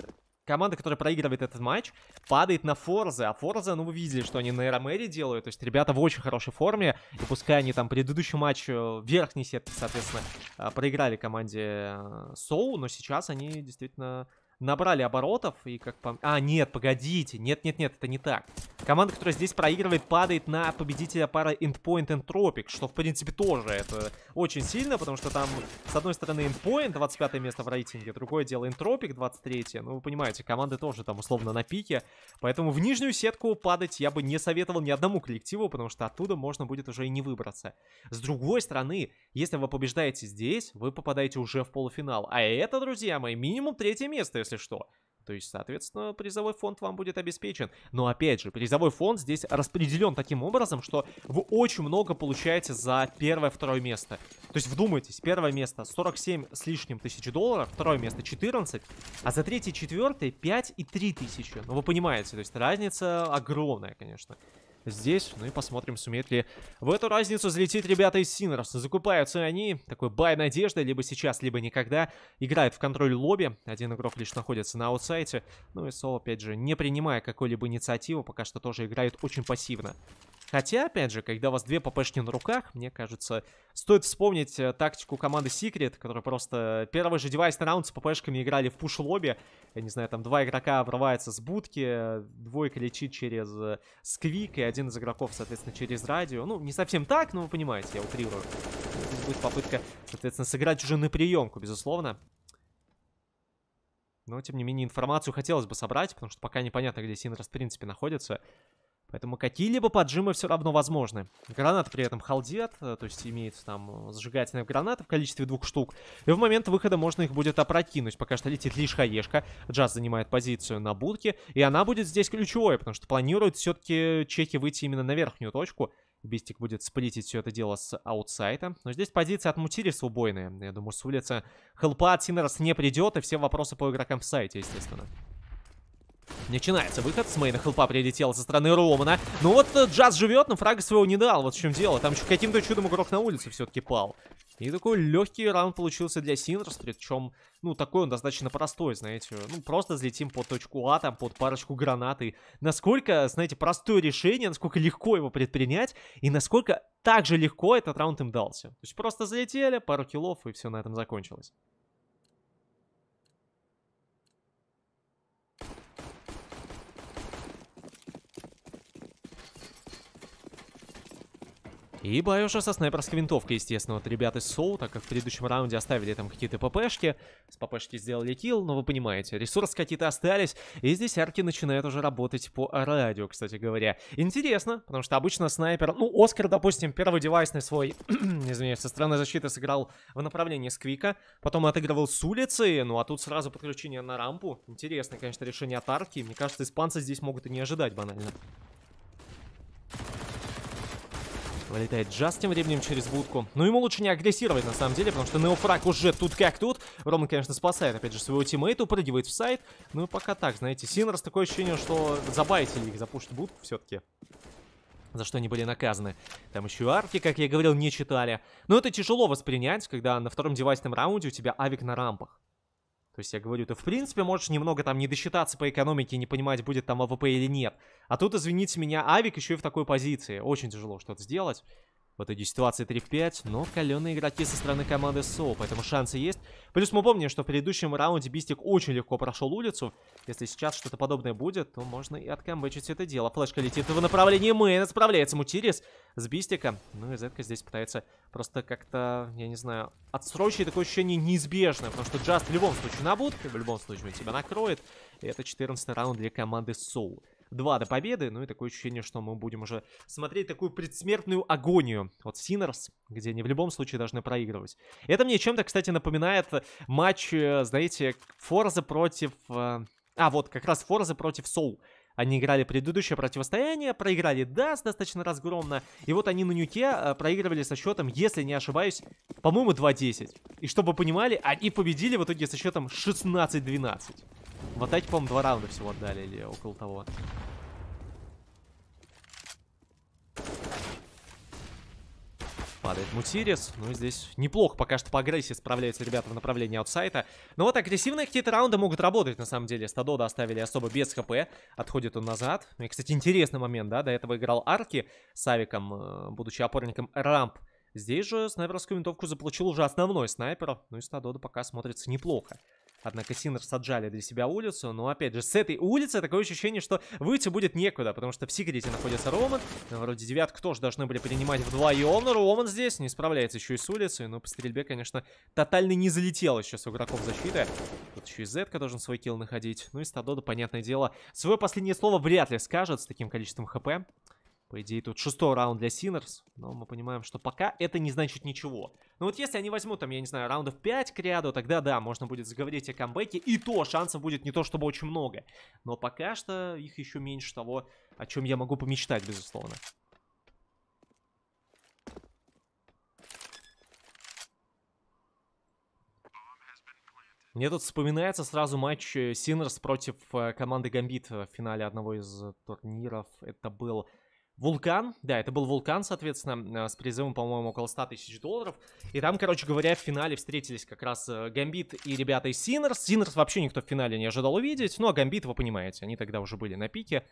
команда, которая проигрывает этот матч, падает на Форзе. А Форзе, ну, вы видели, что они на Эромере эм делают. То есть ребята в очень хорошей форме. И пускай они там предыдущий матч э, в верхней сетке, соответственно, э, проиграли команде э, Соу, но сейчас они действительно набрали оборотов и как по... А, нет, погодите. Нет-нет-нет, это не так. Команда, которая здесь проигрывает, падает на победителя пары Endpoint Entropic, что, в принципе, тоже это очень сильно, потому что там, с одной стороны, Endpoint 25 место в рейтинге, другое дело Entropic 23 -е. Ну, вы понимаете, команды тоже там условно на пике, поэтому в нижнюю сетку падать я бы не советовал ни одному коллективу, потому что оттуда можно будет уже и не выбраться. С другой стороны, если вы побеждаете здесь, вы попадаете уже в полуфинал, а это, друзья мои, минимум третье место, если если что. То есть, соответственно, призовой фонд вам будет обеспечен. Но опять же, призовой фонд здесь распределен таким образом, что вы очень много получаете за первое-второе место. То есть, вдумайтесь, первое место 47 с лишним тысяч долларов, второе место 14, а за третье-четвертое 5 и 3 тысячи. Ну, вы понимаете, то есть разница огромная, конечно здесь. Ну и посмотрим, сумеет ли в эту разницу залететь ребята из Синерс. Закупаются они. Такой бай надежды. Либо сейчас, либо никогда. Играют в контроль лобби. Один игрок лишь находится на аутсайте. Ну и Соло, опять же, не принимая какой-либо инициативы, пока что тоже играет очень пассивно. Хотя, опять же, когда у вас две ППшки на руках, мне кажется, стоит вспомнить э, тактику команды Secret, которая просто первый же девайсный раунд с ППшками играли в пуш-лобби. Я не знаю, там два игрока врываются с будки, двойка лечит через э, сквик, и один из игроков, соответственно, через радио. Ну, не совсем так, но вы понимаете, я утрирую. Здесь будет попытка, соответственно, сыграть уже на приемку, безусловно. Но, тем не менее, информацию хотелось бы собрать, потому что пока непонятно, где Синрос в принципе находится. Поэтому какие-либо поджимы все равно возможны. Гранаты при этом халдят, э, то есть имеется там зажигательная э, граната в количестве двух штук. И в момент выхода можно их будет опрокинуть. Пока что летит лишь хаешка. Джаз занимает позицию на будке. И она будет здесь ключевой, потому что планируют все-таки чеки выйти именно на верхнюю точку. Бистик будет сплитить все это дело с аутсайта. Но здесь позиции отмутили с убойные. Я думаю, с улицы хелпа от Синерс не придет, и все вопросы по игрокам в сайте, естественно. Начинается выход. С мейна хелпа прилетел со стороны Романа. Ну вот э, Джаз живет, но фрага своего не дал. Вот в чем дело. Там еще каким-то чудом игрок на улице все-таки пал. И такой легкий раунд получился для Синерс, причем, ну, такой он достаточно простой, знаете. Ну, просто взлетим под точку А, там, под парочку гранаты. насколько, знаете, простое решение, насколько легко его предпринять, и насколько так же легко этот раунд им дался. То есть просто залетели, пару киллов, и все на этом закончилось. И уже со снайперской винтовкой, естественно. Вот ребята из Соу, так как в предыдущем раунде оставили там какие-то ППшки. С ППшки сделали килл, но вы понимаете, ресурсы какие-то остались. И здесь арки начинают уже работать по радио, кстати говоря. Интересно, потому что обычно снайпер... Ну, Оскар, допустим, первый девайсный свой, <clears throat> извиняюсь, со стороны защиты сыграл в направлении Сквика. Потом отыгрывал с улицы, ну а тут сразу подключение на рампу. Интересное, конечно, решение от арки. Мне кажется, испанцы здесь могут и не ожидать банально. Вылетает Джаз тем временем через будку. Но ну, ему лучше не агрессировать, на самом деле, потому что Неофраг уже тут как тут. Роман, конечно, спасает, опять же, своего тиммейта, упрыгивает в сайт. Ну и пока так, знаете, Синерс такое ощущение, что забайтили их, запушат будку все-таки. За что они были наказаны. Там еще и арки, как я говорил, не читали. Но это тяжело воспринять, когда на втором девайсном раунде у тебя авик на рампах. То есть я говорю, ты в принципе можешь немного там не досчитаться по экономике, не понимать, будет там АВП или нет. А тут, извините меня, Авик еще и в такой позиции. Очень тяжело что-то сделать. В итоге ситуация 3-5, но каленые игроки со стороны команды СО, поэтому шансы есть. Плюс мы помним, что в предыдущем раунде Бистик очень легко прошел улицу. Если сейчас что-то подобное будет, то можно и откамбэчить это дело. Флешка летит в направлении Мэйна, справляется Мутирис с Бистиком. Ну и Зетка здесь пытается просто как-то, я не знаю, отсрочить такое ощущение неизбежное, потому что Джаст в любом случае на будке, в любом случае тебя накроет. И это 14 раунд для команды Соу. So. 2 до победы. Ну и такое ощущение, что мы будем уже смотреть такую предсмертную агонию от Синерс, где они в любом случае должны проигрывать. Это мне чем-то, кстати, напоминает матч, э, знаете, Форза против... Э, а, вот, как раз Форза против Соул. Они играли предыдущее противостояние, проиграли DAS достаточно разгромно. И вот они на нюке э, проигрывали со счетом, если не ошибаюсь, по-моему, 2-10. И чтобы понимали, они победили в итоге со счетом 16-12. Вот эти, по-моему, два раунда всего отдали или около того. падает Мутирис. Ну, здесь неплохо пока что по агрессии справляются ребята в направлении аутсайта. Но вот агрессивные какие-то раунды могут работать, на самом деле. Стадода оставили особо без хп. Отходит он назад. Ну и, кстати, интересный момент, да? До этого играл Арки с Авиком, э, будучи опорником Рамп. Здесь же снайперскую винтовку заполучил уже основной снайпер. Ну и Стадода пока смотрится неплохо. Однако Синерс отжали для себя улицу, но опять же, с этой улицы такое ощущение, что выйти будет некуда, потому что в секрете находится Роман. Но э, вроде девятку тоже должны были принимать вдвоем, но Роман здесь не справляется еще и с улицей. Но по стрельбе, конечно, тотально не залетел еще с игроков защиты. Тут еще и Зетка должен свой килл находить. Ну и Стадода, понятное дело, свое последнее слово вряд ли скажет с таким количеством хп. По идее, тут шестой раунд для Синерс. Но мы понимаем, что пока это не значит ничего. Но ну вот если они возьмут, там, я не знаю, раундов 5 к ряду, тогда да, можно будет заговорить о камбэке. И то шансов будет не то чтобы очень много. Но пока что их еще меньше того, о чем я могу помечтать, безусловно. Мне тут вспоминается сразу матч э, Синерс против э, команды Гамбит э, в финале одного из турниров. Это был Вулкан, да, это был Вулкан, соответственно, э, с призывом, по-моему, около 100 тысяч долларов. И там, короче говоря, в финале встретились как раз э, Гамбит и ребята из Синерс. Синерс вообще никто в финале не ожидал увидеть, ну а Гамбит, вы понимаете, они тогда уже были на пике,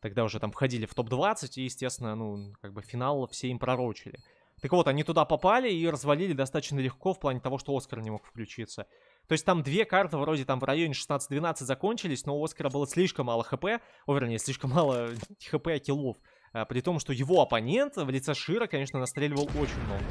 тогда уже там входили в топ-20 и, естественно, ну, как бы финал все им пророчили. Так вот, они туда попали и развалили достаточно легко в плане того, что Оскар не мог включиться. То есть там две карты вроде там в районе 16-12 закончились, но у Оскара было слишком мало хп, о, вернее, слишком мало <laughs> хп, а киллов. А, при том, что его оппонент в лице Шира, конечно, настреливал очень много.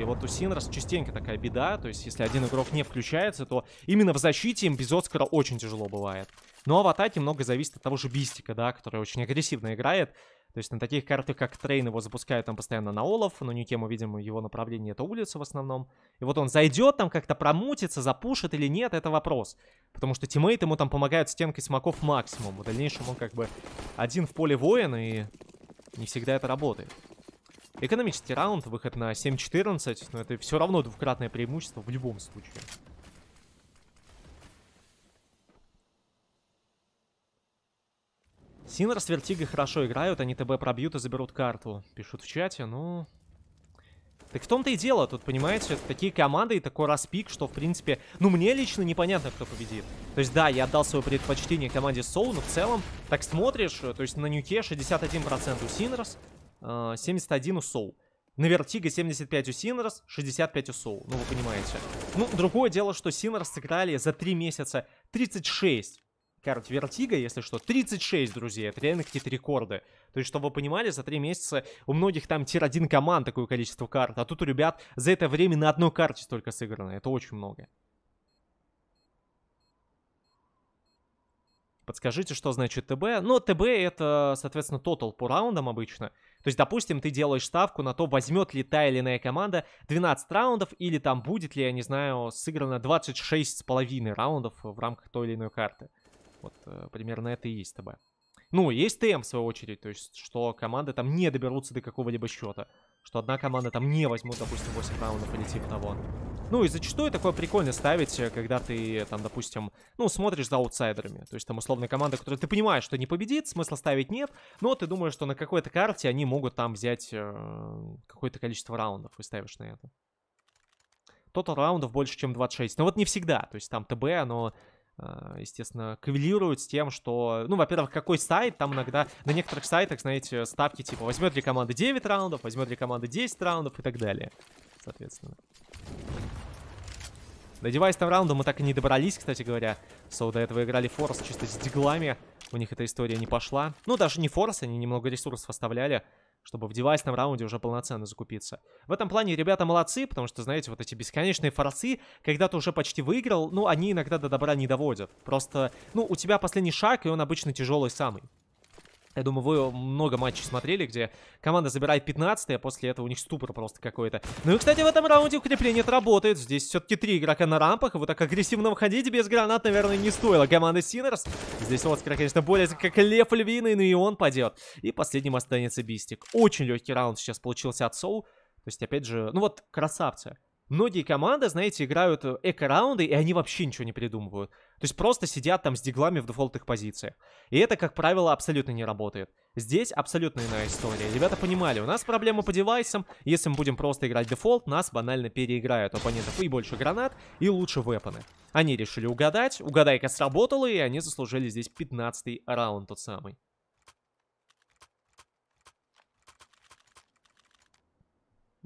И вот у Синрос частенько такая беда, то есть если один игрок не включается, то именно в защите им без Оскара очень тяжело бывает. Ну а в атаке много зависит от того же Бистика, да, который очень агрессивно играет. То есть на таких картах, как Трейн, его запускают там постоянно на Олов, но никем мы видим его направление, это улица в основном. И вот он зайдет там, как-то промутится, запушит или нет, это вопрос. Потому что тиммейты ему там помогают стенкой смоков максимум. В дальнейшем он как бы один в поле воин, и не всегда это работает. Экономический раунд, выход на 7-14, но это все равно двукратное преимущество в любом случае. Синер с Вертигой хорошо играют, они ТБ пробьют и заберут карту. Пишут в чате, Но... Так в том-то и дело, тут, понимаете, такие команды и такой распик, что, в принципе, ну, мне лично непонятно, кто победит. То есть, да, я отдал свое предпочтение команде Соу, но в целом, так смотришь, э, то есть на нюке 61% у Синерс, 71 э, у Соу. На вертига 75 у Синерс, 65 у Соу, ну вы понимаете. Ну, другое дело, что Синерс сыграли за 3 месяца 36 Карт Вертига, если что, 36, друзья, это реально какие-то рекорды. То есть, чтобы вы понимали, за три месяца у многих там тир-1 команд такое количество карт, а тут у ребят за это время на одной карте столько сыграно, это очень много. Подскажите, что значит ТБ? Ну, ТБ это, соответственно, тотал по раундам обычно. То есть, допустим, ты делаешь ставку на то, возьмет ли та или иная команда 12 раундов, или там будет ли, я не знаю, сыграно 26,5 раундов в рамках той или иной карты. Вот э, примерно это и есть ТБ. Ну, есть ТМ, в свою очередь, то есть, что команды там не доберутся до какого-либо счета. Что одна команда там не возьмут, допустим, 8 раундов или типа того. Ну и зачастую такое прикольно ставить, э, когда ты там, допустим, ну, смотришь за аутсайдерами. То есть там условно команда, которую ты понимаешь, что не победит, смысла ставить нет, но ты думаешь, что на какой-то карте они могут там взять э, какое-то количество раундов и ставишь на это. Тотал раундов больше, чем 26. Но ну, вот не всегда. То есть там ТБ, оно Э, естественно, коррелирует с тем, что, ну, во-первых, какой сайт, там иногда на некоторых сайтах, знаете, ставки типа возьмет ли команда 9 раундов, возьмет ли команда 10 раундов и так далее, соответственно. До девайсного раунда мы так и не добрались, кстати говоря. Соу до этого играли Форс чисто с диглами. У них эта история не пошла. Ну, даже не Форс, они немного ресурсов оставляли чтобы в девайсном раунде уже полноценно закупиться. В этом плане ребята молодцы, потому что, знаете, вот эти бесконечные форсы, когда ты уже почти выиграл, ну, они иногда до добра не доводят. Просто, ну, у тебя последний шаг, и он обычно тяжелый самый. Я думаю, вы много матчей смотрели, где команда забирает 15 а после этого у них ступор просто какой-то. Ну и, кстати, в этом раунде укрепление это работает. Здесь все-таки три игрока на рампах. Вот так агрессивно выходить без гранат, наверное, не стоило. Команда Синерс. Здесь Оскар, конечно, более как лев львиный, но и он падет. И последним останется Бистик. Очень легкий раунд сейчас получился от Соу. То есть, опять же, ну вот, красавцы многие команды, знаете, играют э, эко-раунды, и они вообще ничего не придумывают. То есть просто сидят там с диглами в дефолтных позициях. И это, как правило, абсолютно не работает. Здесь абсолютно иная история. Ребята понимали, у нас проблема по девайсам. Если мы будем просто играть дефолт, нас банально переиграют. У оппонентов и больше гранат, и лучше вепоны. Они решили угадать. Угадайка сработала, и они заслужили здесь 15 раунд тот самый.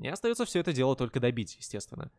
И остается все это дело только добить, естественно.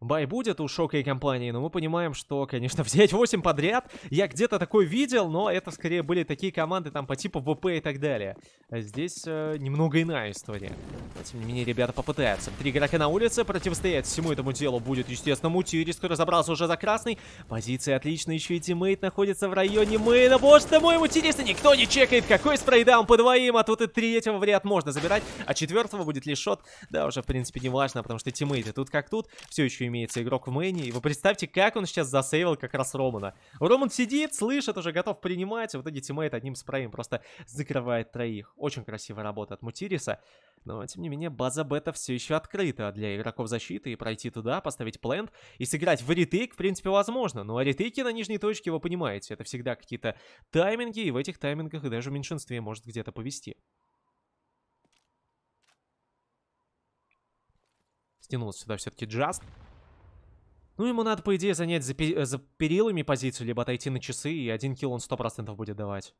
Бай будет у Шока и компании, но мы понимаем, что, конечно, <laughs> взять 8 подряд, я где-то такой видел, но это скорее были такие команды там по типу ВП и так далее. А здесь э, немного иная история. Но, тем не менее, ребята попытаются. Три игрока на улице, противостоять всему этому делу будет, естественно, Мути. Риск разобрался уже за красный. Позиция отличная, еще и тиммейт находится в районе мейна. Боже ты мой, Мутириста никто не чекает, какой спрейдаун по двоим, а тут и третьего вряд можно забирать, а четвертого будет лишь шот. Да, уже, в принципе, не важно, потому что тиммейты тут как тут, все еще имеется игрок в мейне. И вы представьте, как он сейчас засейвил как раз Романа. Роман сидит, слышит, уже готов принимать. И в итоге тиммейт одним спреем просто закрывает троих. Очень красивая работа от Мутириса. Но, тем не менее, база бета все еще открыта для игроков защиты. И пройти туда, поставить плент и сыграть в ретейк, в принципе, возможно. Ну а ретейки на нижней точке, вы понимаете, это всегда какие-то тайминги. И в этих таймингах и даже в меньшинстве может где-то повести. Стянул сюда все-таки Джаст. Ну, ему надо, по идее, занять за, пи за перилами позицию, либо отойти на часы, и один килл он сто процентов будет давать.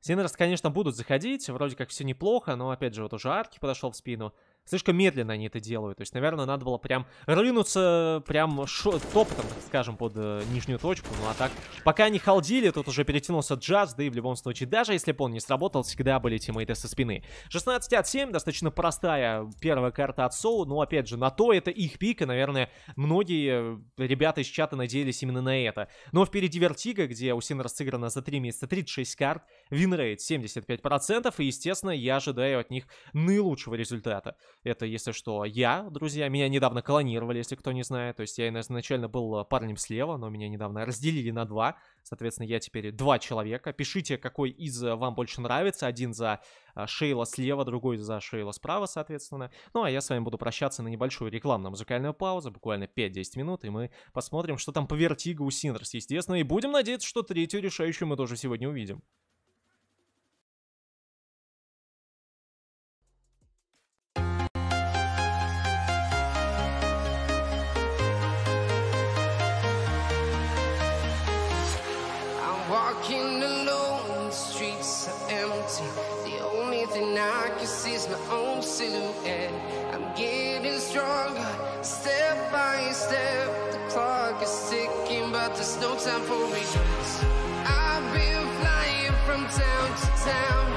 Синерс, конечно, будут заходить, вроде как все неплохо, но, опять же, вот уже арки подошел в спину. Слишком медленно они это делают. То есть, наверное, надо было прям рынуться прям топотом, так скажем, под э, нижнюю точку. Ну а так, пока они халдили, тут уже перетянулся джаз, да и в любом случае, даже если бы он не сработал, всегда были тиммейты со спины. 16 от 7, достаточно простая первая карта от Соу, но опять же, на то это их пик, и, наверное, многие э, ребята из чата надеялись именно на это. Но впереди Вертига, где у Сина сыграно за 3 месяца 36 карт, винрейт 75%, и, естественно, я ожидаю от них наилучшего результата. Это, если что, я, друзья. Меня недавно клонировали, если кто не знает. То есть я изначально был э, парнем слева, но меня недавно разделили на два. Соответственно, я теперь два человека. Пишите, какой из э, вам больше нравится. Один за э, Шейла слева, другой за Шейла справа, соответственно. Ну, а я с вами буду прощаться на небольшую рекламно-музыкальную паузу, буквально 5-10 минут, и мы посмотрим, что там по Вертиго у Синерс, естественно. И будем надеяться, что третью решающую мы тоже сегодня увидим. silhouette. I'm getting stronger, step by step. The clock is ticking, but there's no time for regrets. I've been flying from town to town.